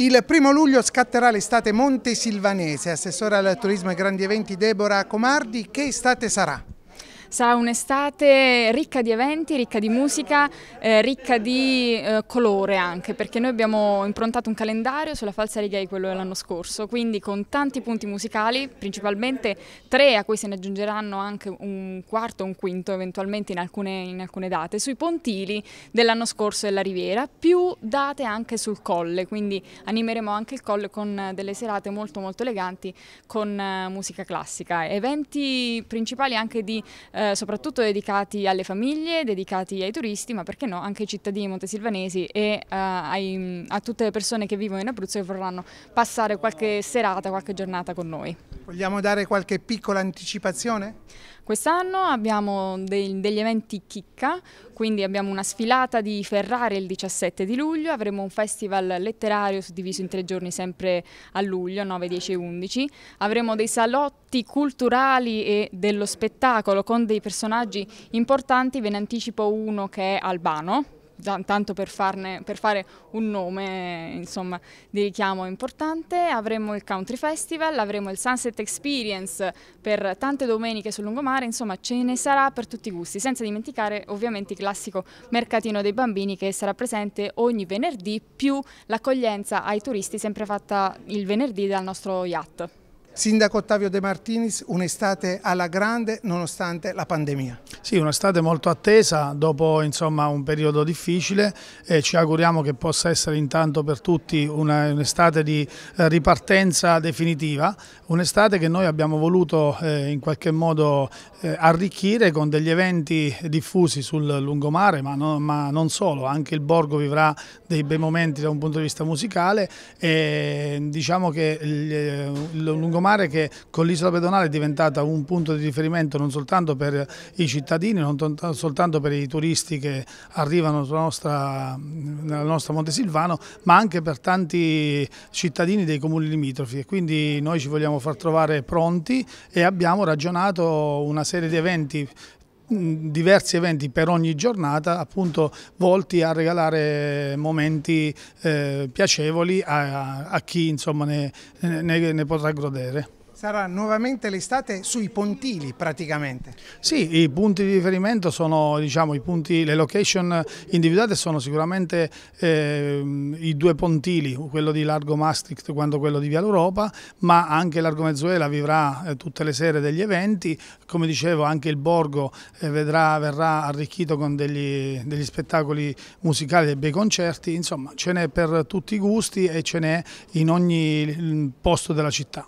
Il primo luglio scatterà l'estate montesilvanese. assessore al turismo e grandi eventi Deborah Comardi, che estate sarà? Sarà un'estate ricca di eventi, ricca di musica, eh, ricca di eh, colore anche, perché noi abbiamo improntato un calendario sulla falsariga di quello dell'anno scorso, quindi con tanti punti musicali, principalmente tre a cui se ne aggiungeranno anche un quarto o un quinto eventualmente in alcune, in alcune date, sui pontili dell'anno scorso della Riviera, più date anche sul colle, quindi animeremo anche il colle con delle serate molto molto eleganti con eh, musica classica, eventi principali anche di eh, eh, soprattutto dedicati alle famiglie, dedicati ai turisti, ma perché no anche ai cittadini montesilvanesi e eh, ai, mm, a tutte le persone che vivono in Abruzzo e vorranno passare qualche serata, qualche giornata con noi. Vogliamo dare qualche piccola anticipazione? Quest'anno abbiamo dei, degli eventi chicca, quindi abbiamo una sfilata di Ferrari il 17 di luglio, avremo un festival letterario suddiviso in tre giorni sempre a luglio, 9, 10 e 11, avremo dei salotti culturali e dello spettacolo con dei personaggi importanti, ve ne anticipo uno che è Albano, tanto per, farne, per, fare un nome insomma, di richiamo importante, avremo il Country Festival, avremo il Sunset Experience per tante domeniche sul lungomare, insomma ce ne sarà per tutti i gusti, senza dimenticare ovviamente il classico mercatino dei bambini che sarà presente ogni venerdì più l'accoglienza ai turisti sempre fatta il venerdì dal nostro yacht. Sindaco Ottavio De Martinis, un'estate alla grande nonostante la pandemia. Sì, un'estate molto attesa dopo insomma, un periodo difficile e ci auguriamo che possa essere intanto per tutti un'estate di eh, ripartenza definitiva, un'estate che noi abbiamo voluto eh, in qualche modo eh, arricchire con degli eventi diffusi sul lungomare, ma, no, ma, non solo, anche il Borgo vivrà dei bei momenti da un punto di vista musicale e diciamo che il, eh, il lungomare mare che con l'isola pedonale è diventata un punto di riferimento non soltanto per i cittadini, non soltanto per i turisti che arrivano sulla nostra, nella nostra Montesilvano, ma anche per tanti cittadini dei comuni limitrofi e quindi noi ci vogliamo far trovare pronti e abbiamo ragionato una serie di eventi Mm, diversi eventi per ogni giornata appunto volti a regalare momenti eh, piacevoli a, a, chi insomma ne, ne, ne potrà godere. Sarà nuovamente l'estate sui pontili praticamente. Sì, i punti di riferimento sono, diciamo, i punti, le location individuate sono sicuramente eh, i due pontili, quello di Largo Maastricht quanto quello di Via l'Europa, ma anche Largo Mezzuela vivrà eh, tutte le sere degli eventi, come dicevo anche il Borgo eh, vedrà, verrà arricchito con degli, degli, spettacoli musicali, dei bei concerti, insomma ce n'è per tutti i gusti e ce n'è in ogni posto della città.